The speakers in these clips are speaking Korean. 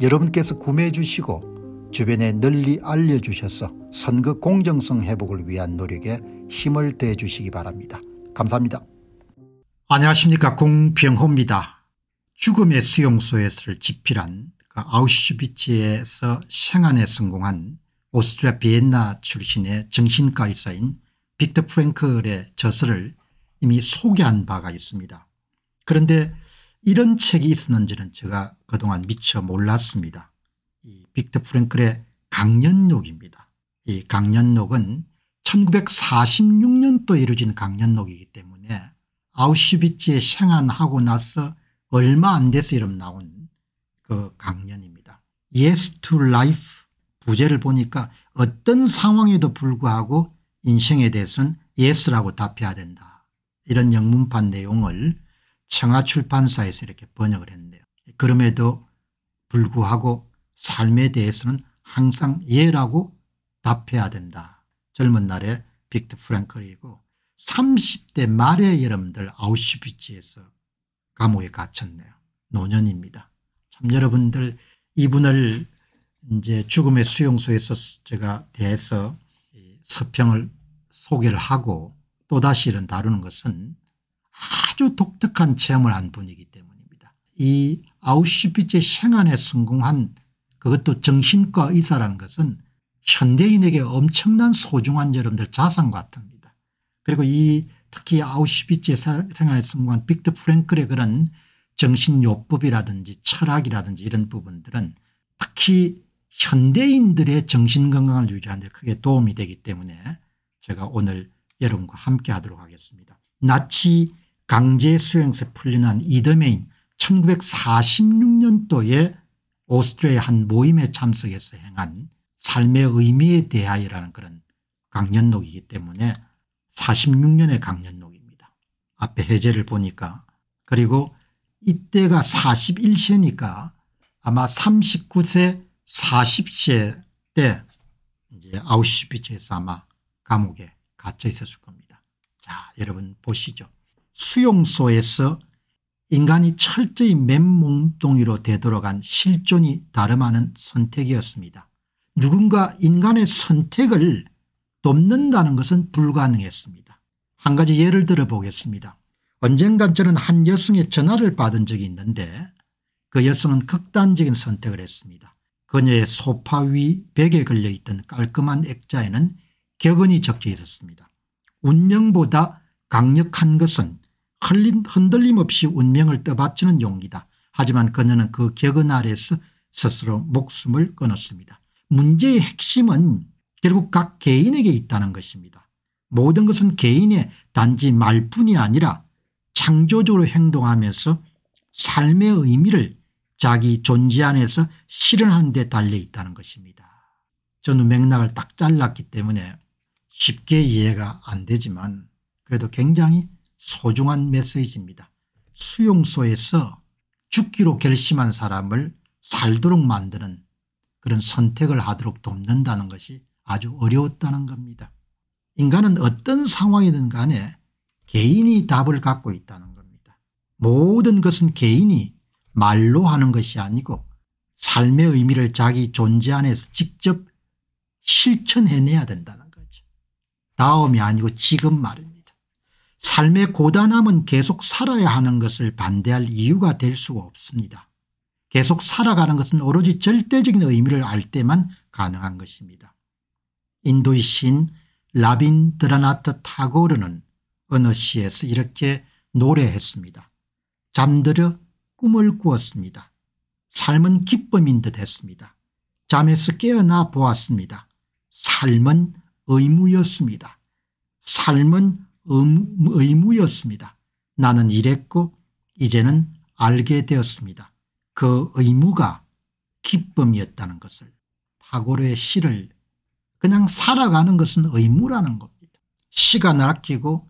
여러분께서 구매해 주시고 주변에 널리 알려주셔서 선거 공정성 회복을 위한 노력에 힘을 대 주시기 바랍니다. 감사합니다. 안녕하십니까 공병호입니다. 죽음의 수용소에서 집필한 그 아우슈비츠에서 생안에 성공한 오스트리아 비엔나 출신의 정신과 의사인 빅터 프랭클의 저서를 이미 소개한 바가 있습니다. 그런데 이런 책이 있었는지는 제가 그동안 미처 몰랐습니다. 이 빅터 프랭클의 강연록입니다. 이 강연록은 1946년도 이루어진 강연록이기 때문에 아우슈비츠에 생환하고 나서 얼마 안 돼서 이름 나온 그 강연입니다. Yes to Life 부제를 보니까 어떤 상황에도 불구하고 인생에 대해서는 yes라고 답해야 된다. 이런 영문판 내용을 청아출판사에서 이렇게 번역을 했는데요. 그럼에도 불구하고 삶에 대해서는 항상 예라고 답해야 된다. 젊은 날에 빅트 프랭클이고 30대 말에 여러분들 아우슈비츠에서 감옥에 갇혔네요. 노년입니다. 참 여러분들 이분을 이제 죽음의 수용소에서 제가 대해서 서평을 소개를 하고 또다시 이런 다루는 것은 아주 독특한 체험을 한 분이기 때문입니다. 이아우슈비츠 생안에 성공한 그것도 정신과 의사라는 것은 현대인에게 엄청난 소중한 여러분들 자산 같습니다. 그리고 이 특히 아우슈비츠 생활에 성공한 빅터 프랭클의 그런 정신요법이라든지 철학이라든지 이런 부분들은 특히 현대인들의 정신건강을 유지하는 데 크게 도움이 되기 때문에 제가 오늘 여러분과 함께 하도록 하겠습니다. 나치 강제 수용서 풀려난 이더메인 1946년도에 오스트리아의 한 모임에 참석해서 행한 삶의 의미에 대하여라는 그런 강연록이기 때문에 46년의 강연록입니다. 앞에 해제를 보니까 그리고 이때가 41세니까 아마 39세 40세 때 이제 아우슈비츠에서 아마 감옥에 갇혀 있었을 겁니다. 자 여러분 보시죠. 수용소에서 인간이 철저히 맨몸뚱이로 되돌아간 실존이 다름 하는 선택이었습니다. 누군가 인간의 선택을 돕는다는 것은 불가능했습니다. 한 가지 예를 들어보겠습니다. 언젠가 저는 한 여성의 전화를 받은 적이 있는데 그 여성은 극단적인 선택을 했습니다. 그녀의 소파 위 벽에 걸려있던 깔끔한 액자에는 격언이 적혀 있었습니다. 운명보다 강력한 것은 흔들림 없이 운명을 떠받치는 용기다. 하지만 그녀는 그 격은 아래서 스스로 목숨을 끊었습니다. 문제의 핵심은 결국 각 개인에게 있다는 것입니다. 모든 것은 개인의 단지 말뿐이 아니라 창조적으로 행동하면서 삶의 의미를 자기 존재 안에서 실현하는 데 달려 있다는 것입니다. 저는 맥락을 딱 잘랐기 때문에 쉽게 이해가 안 되지만 그래도 굉장히 소중한 메시지입니다. 수용소에서 죽기로 결심한 사람을 살도록 만드는 그런 선택을 하도록 돕는다는 것이 아주 어려웠다는 겁니다. 인간은 어떤 상황이든 간에 개인이 답을 갖고 있다는 겁니다. 모든 것은 개인이 말로 하는 것이 아니고 삶의 의미를 자기 존재 안에서 직접 실천해내야 된다는 거죠. 다음이 아니고 지금 말입니다. 삶의 고단함은 계속 살아야 하는 것을 반대할 이유가 될 수가 없습니다. 계속 살아가는 것은 오로지 절대적인 의미를 알 때만 가능한 것입니다. 인도의 신 라빈 드라나트 타고르는 어느 시에서 이렇게 노래했습니다. 잠들어 꿈을 꾸었습니다. 삶은 기쁨인 듯 했습니다. 잠에서 깨어나 보았습니다. 삶은 의무였습니다. 삶은 의무였습니다. 나는 이랬고 이제는 알게 되었습니다. 그 의무가 기쁨이었다는 것을 파고르의 시를 그냥 살아가는 것은 의무라는 겁니다. 시간을 아끼고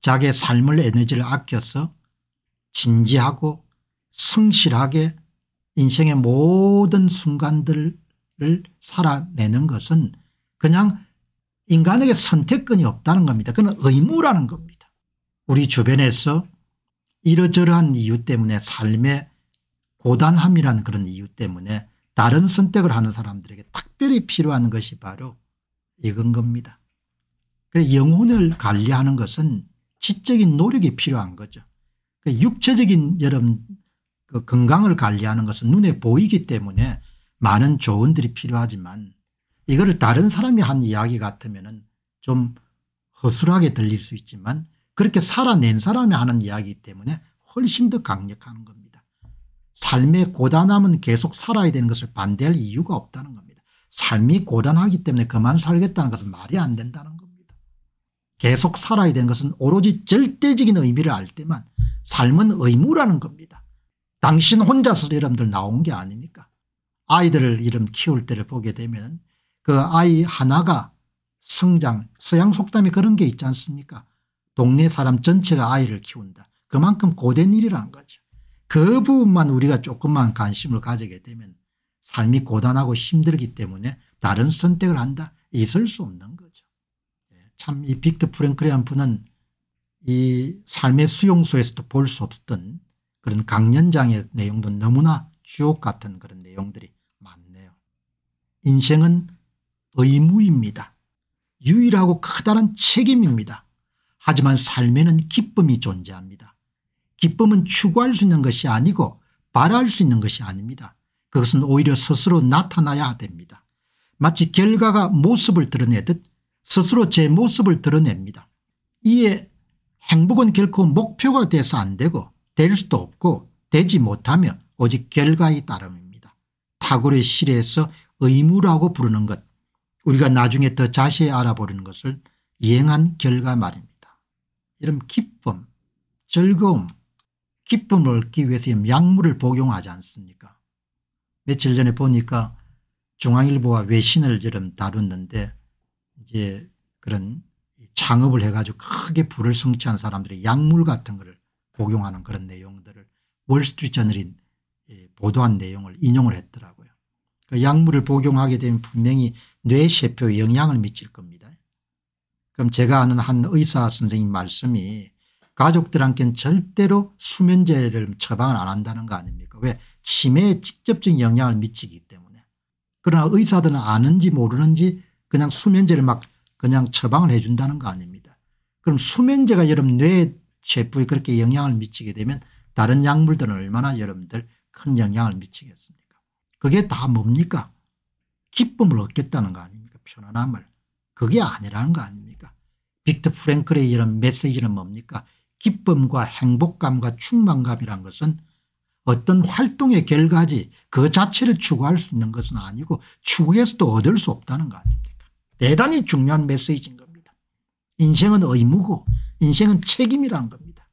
자기의 삶을 에너지를 아껴서 진지하고 성실하게 인생의 모든 순간들을 살아내는 것은 그냥 인간에게 선택권이 없다는 겁니다. 그건 의무라는 겁니다. 우리 주변에서 이러저러한 이유 때문에 삶의 고단함이라는 그런 이유 때문에 다른 선택을 하는 사람들에게 특별히 필요한 것이 바로 이건 겁니다. 영혼을 관리하는 것은 지적인 노력이 필요한 거죠. 그 육체적인 여러분 그 건강을 관리하는 것은 눈에 보이기 때문에 많은 조언들이 필요하지만 이거를 다른 사람이 한 이야기 같으면 좀 허술하게 들릴 수 있지만 그렇게 살아낸 사람이 하는 이야기 때문에 훨씬 더 강력한 겁니다. 삶의 고단함은 계속 살아야 되는 것을 반대할 이유가 없다는 겁니다. 삶이 고단하기 때문에 그만 살겠다는 것은 말이 안 된다는 겁니다. 계속 살아야 되는 것은 오로지 절대적인 의미를 알 때만 삶은 의무라는 겁니다. 당신 혼자서 여러분들 나온 게 아니니까. 아이들을 이름 키울 때를 보게 되면 그 아이 하나가 성장 서양 속담에 그런 게 있지 않습니까 동네 사람 전체가 아이를 키운다. 그만큼 고된 일이란 거죠. 그 부분만 우리가 조금만 관심을 가지게 되면 삶이 고단하고 힘들기 때문에 다른 선택을 한다. 있을 수 없는 거죠. 예, 참이 빅트 프랭클이라 분은 이 삶의 수용소에서도 볼 수 없었던 그런 강연장의 내용도 너무나 주옥 같은 그런 내용들이 많네요. 인생은 의무입니다. 유일하고 커다란 책임입니다. 하지만 삶에는 기쁨이 존재합니다. 기쁨은 추구할 수 있는 것이 아니고 바랄 수 있는 것이 아닙니다. 그것은 오히려 스스로 나타나야 됩니다. 마치 결과가 모습을 드러내듯 스스로 제 모습을 드러냅니다. 이에 행복은 결코 목표가 돼서 안 되고 될 수도 없고 되지 못하며 오직 결과에 따름입니다. 탁월의 시에서 의무라고 부르는 것 우리가 나중에 더 자세히 알아보는 것을 이행한 결과 말입니다. 이런 기쁨, 즐거움, 기쁨을 얻기 위해서 약물을 복용하지 않습니까 며칠 전에 보니까 중앙일보와 외신을 여름 다뤘는데 이제 그런 창업을 해가지고 크게 불을 성취한 사람들이 약물 같은 것 복용하는 그런 내용들을 월스트리트저널이 예, 보도한 내용을 인용을 했더라고요. 그 약물을 복용하게 되면 분명히 뇌세포에 영향을 미칠 겁니다. 그럼 제가 아는 한 의사 선생님 말씀이 가족들한테는 절대로 수면제를 처방을 안 한다는 거 아닙니까? 왜? 치매에 직접적인 영향을 미치기 때문에. 그러나 의사들은 아는지 모르는지 그냥 수면제를 막 그냥 처방을 해 준다는 거 아닙니다. 그럼 수면제가 여러분 뇌 세포에 그렇게 영향을 미치게 되면 다른 약물들은 얼마나 여러분들 큰 영향을 미치겠습니까? 그게 다 뭡니까? 기쁨을 얻겠다는 거 아닙니까? 편안함을. 그게 아니라는 거 아닙니까? 빅터 프랭클의 이런 메시지는 뭡니까? 기쁨과 행복감과 충만감이란 것은 어떤 활동의 결과지 그 자체를 추구할 수 있는 것은 아니고 추구해서도 얻을 수 없다는 거 아닙니까? 대단히 중요한 메시지인 겁니다. 인생은 의무고 인생은 책임이라는 겁니다.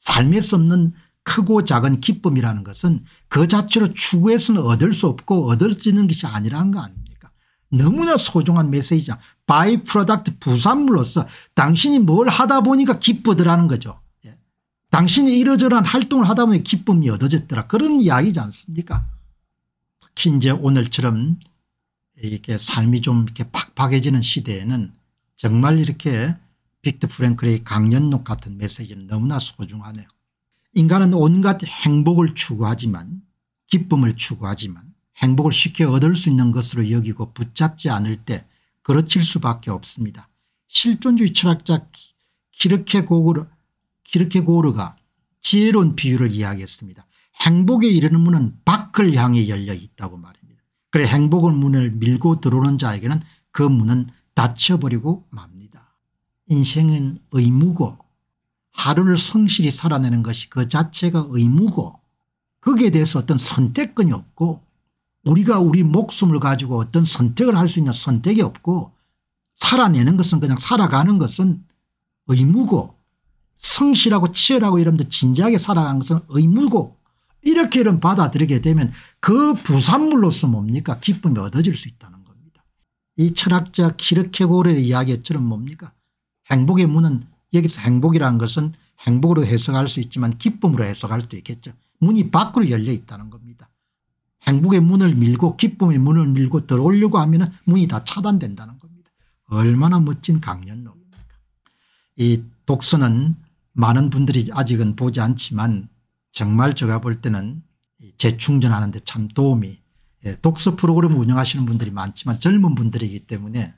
삶에서 없는 크고 작은 기쁨이라는 것은 그 자체로 추구해서는 얻을 수 없고 얻어지는 것이 아니라는 거 아닙니까 너무나 소중한 메시지야 바이 프로덕트 부산물로서 당신이 뭘 하다 보니까 기쁘더라는 거죠 예. 당신이 이러저러한 활동을 하다 보니 기쁨이 얻어졌더라 그런 이야기지 않습니까 특히 이제 오늘처럼 이렇게 삶이 좀 이렇게 팍팍해지는 시대에는 정말 이렇게 빅트 프랭클의 강연록 같은 메시지는 너무나 소중하네요 인간은 온갖 행복을 추구하지만 기쁨을 추구하지만 행복을 쉽게 얻을 수 있는 것으로 여기고 붙잡지 않을 때 그르칠 수밖에 없습니다. 실존주의 철학자 키르케고르, 키르케고르가 지혜로운 비유를 이야기했습니다. 행복에 이르는 문은 밖을 향해 열려 있다고 말입니다. 그래 행복의 문을 밀고 들어오는 자에게는 그 문은 닫혀버리고 맙니다. 인생은 의무고 하루를 성실히 살아내는 것이 그 자체가 의무고 거기에 대해서 어떤 선택권이 없고 우리가 우리 목숨을 가지고 어떤 선택을 할 수 있는 선택이 없고 살아내는 것은 그냥 살아가는 것은 의무고 성실하고 치열하고 이러면서 진지하게 살아가는 것은 의무고 이렇게 이런 받아들이게 되면 그 부산물로서 뭡니까 기쁨이 얻어질 수 있다는 겁니다. 이 철학자 키르케고르의 이야기처럼 뭡니까 행복의 문은 여기서 행복이라는 것은 행복으로 해석할 수 있지만 기쁨으로 해석할 수도 있겠죠. 문이 밖으로 열려 있다는 겁니다. 행복의 문을 밀고 기쁨의 문을 밀고 들어오려고 하면 문이 다 차단된다는 겁니다. 얼마나 멋진 강연록입니까. 이 독서는 많은 분들이 아직은 보지 않지만 정말 제가 볼 때는 재충전하는 데 참 도움이 예, 독서 프로그램 운영하시는 분들이 많지만 젊은 분들이기 때문에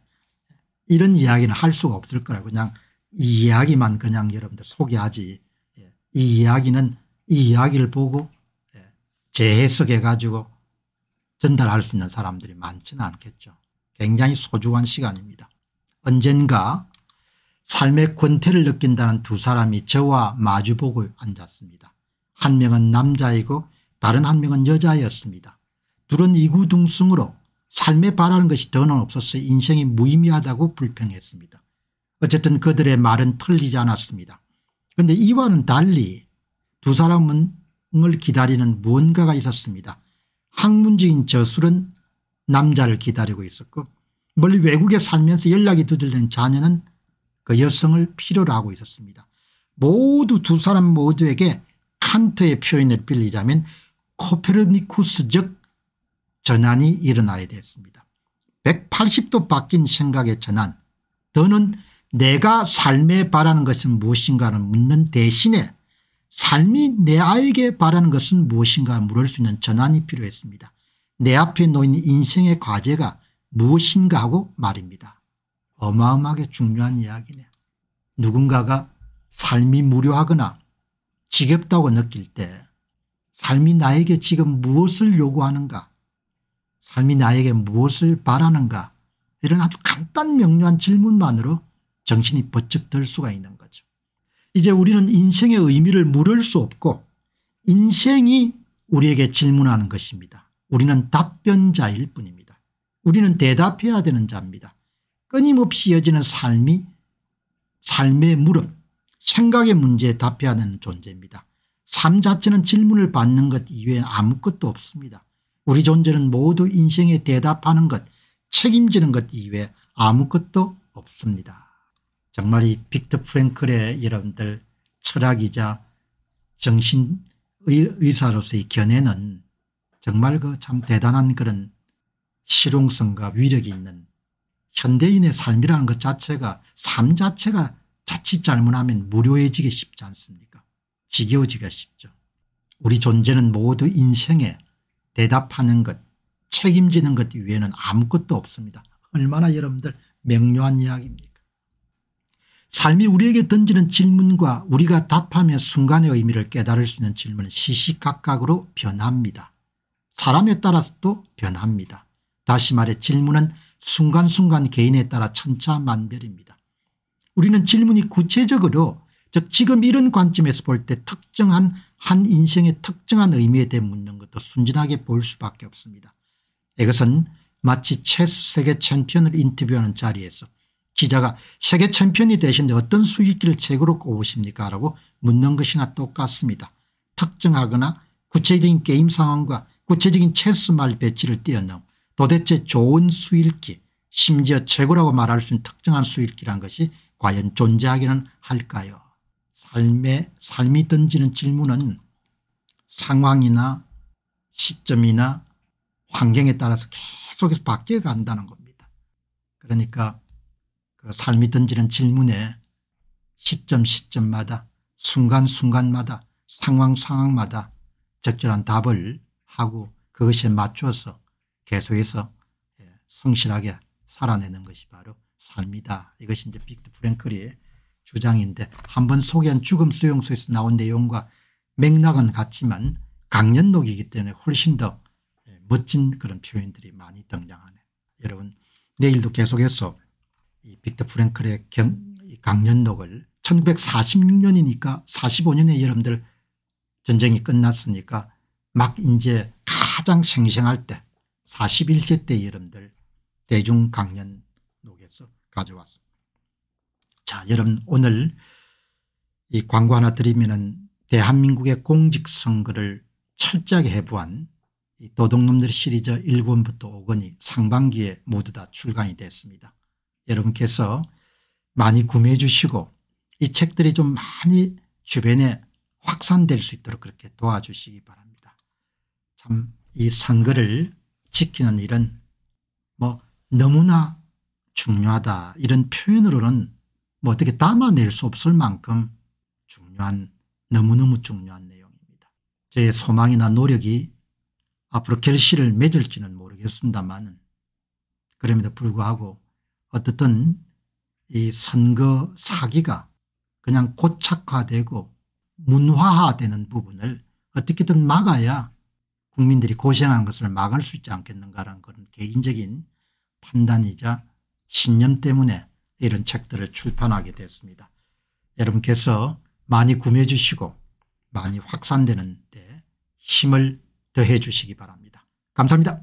이런 이야기는 할 수가 없을 거라고 그냥 이 이야기만 그냥 여러분들 소개하지 예. 이 이야기는 이 이야기를 보고 예, 재해석해 가지고 전달할 수 있는 사람들이 많지는 않겠죠. 굉장히 소중한 시간입니다. 언젠가 삶의 권태를 느낀다는 두 사람이 저와 마주보고 앉았습니다. 한 명은 남자이고 다른 한 명은 여자였습니다. 둘은 이구둥승으로 삶에 바라는 것이 더는 없어서 인생이 무의미하다고 불평했습니다. 어쨌든 그들의 말은 틀리지 않았습니다. 그런데 이와는 달리 두 사람을 기다리는 무언가가 있었습니다. 학문적인 저술은 남자를 기다리고 있었고 멀리 외국에 살면서 연락이 두들린 자녀는 그 여성을 필요로 하고 있었습니다. 모두 두 사람 모두에게 칸트의 표현을 빌리자면 코페르니쿠스적 전환이 일어나야 됐습니다. 180도 바뀐 생각의 전환 더는 내가 삶에 바라는 것은 무엇인가를 묻는 대신에 삶이 내 아에게 바라는 것은 무엇인가 물을 수 있는 전환이 필요했습니다. 내 앞에 놓인 인생의 과제가 무엇인가 하고 말입니다. 어마어마하게 중요한 이야기네. 누군가가 삶이 무료하거나 지겹다고 느낄 때 삶이 나에게 지금 무엇을 요구하는가 삶이 나에게 무엇을 바라는가 이런 아주 간단 명료한 질문만으로 정신이 번쩍 들 수가 있는 거죠. 이제 우리는 인생의 의미를 물을 수 없고 인생이 우리에게 질문하는 것입니다. 우리는 답변자일 뿐입니다. 우리는 대답해야 되는 자입니다. 끊임없이 이어지는 삶이 삶의 물음 생각의 문제에 답해야 하는 존재입니다. 삶 자체는 질문을 받는 것 이외에 아무것도 없습니다. 우리 존재는 모두 인생에 대답하는 것 책임지는 것 이외에 아무것도 없습니다. 정말 이 빅터 프랭클의 여러분들 철학이자 정신의사로서의 견해는 정말 그 참 대단한 그런 실용성과 위력이 있는 현대인의 삶이라는 것 자체가 삶 자체가 자칫 잘못하면 무료해지기 쉽지 않습니까 지겨워지기가 쉽죠. 우리 존재는 모두 인생에 대답하는 것 책임지는 것 이외에는 아무것도 없습니다. 얼마나 여러분들 명료한 이야기입니까 삶이 우리에게 던지는 질문과 우리가 답하며 순간의 의미를 깨달을 수 있는 질문은 시시각각으로 변합니다. 사람에 따라서도 변합니다. 다시 말해 질문은 순간순간 개인에 따라 천차만별입니다. 우리는 질문이 구체적으로 즉 지금 이런 관점에서 볼 때 특정한 한 인생의 특정한 의미에 대해 묻는 것도 순진하게 볼 수밖에 없습니다. 이것은 마치 체스 세계 챔피언을 인터뷰하는 자리에서 기자가 세계 챔피언이 되신데 어떤 수익기를 책으로 꼽으십니까 라고 묻는 것이나 똑같습니다. 특정하거나 구체적인 게임 상황과 구체적인 체스말 배치를 뛰어넘 도대체 좋은 수일기 심지어 최고라고 말할 수 있는 특정한 수일기란 것이 과연 존재하기는 할까요 삶의 삶이 던지는 질문은 상황이나 시점이나 환경에 따라서 계속해서 바뀌어 간다는 겁니다. 그러니까 그 삶이 던지는 질문에 시점 시점마다 순간순간마다 상황 상황마다 적절한 답을 하고 그것에 맞춰서 계속해서 예, 성실하게 살아내는 것이 바로 삶이다. 이것이 이제 빅트 프랭클의 주장인데 한번 소개한 죽음 수용소에서 나온 내용과 맥락은 같지만 강연록이기 때문에 훨씬 더 예, 멋진 그런 표현들이 많이 등장하네. 여러분 내일도 계속해서 이 빅터 프랭클의 경, 강연록을 1946년이니까 45년에 여러분들 전쟁이 끝났으니까 막 이제 가장 생생할 때 41세 때 여러분들 대중 강연록에서 가져왔습니다. 자 여러분 오늘 이 광고 하나 드리면은 대한민국의 공직선거를 철저하게 해부한 도둑놈들 시리즈 1권부터 5권이 상반기에 모두 다 출간이 됐습니다. 여러분께서 많이 구매해 주시고 이 책들이 좀 많이 주변에 확산될 수 있도록 그렇게 도와주시기 바랍니다. 참 이 선거를 지키는 일은 뭐 너무나 중요하다 이런 표현으로는 뭐 어떻게 담아낼 수 없을 만큼 중요한 너무너무 중요한 내용입니다. 제 소망이나 노력이 앞으로 결실을 맺을지는 모르겠습니다만 그럼에도 불구하고 어떻든 이 선거 사기가 그냥 고착화되고 문화화되는 부분을 어떻게든 막아야 국민들이 고생한 것을 막을 수 있지 않겠는가라는 그런 개인적인 판단이자 신념 때문에 이런 책들을 출판하게 됐습니다. 여러분께서 많이 구매해 주시고 많이 확산되는 데 힘을 더해 주시기 바랍니다. 감사합니다.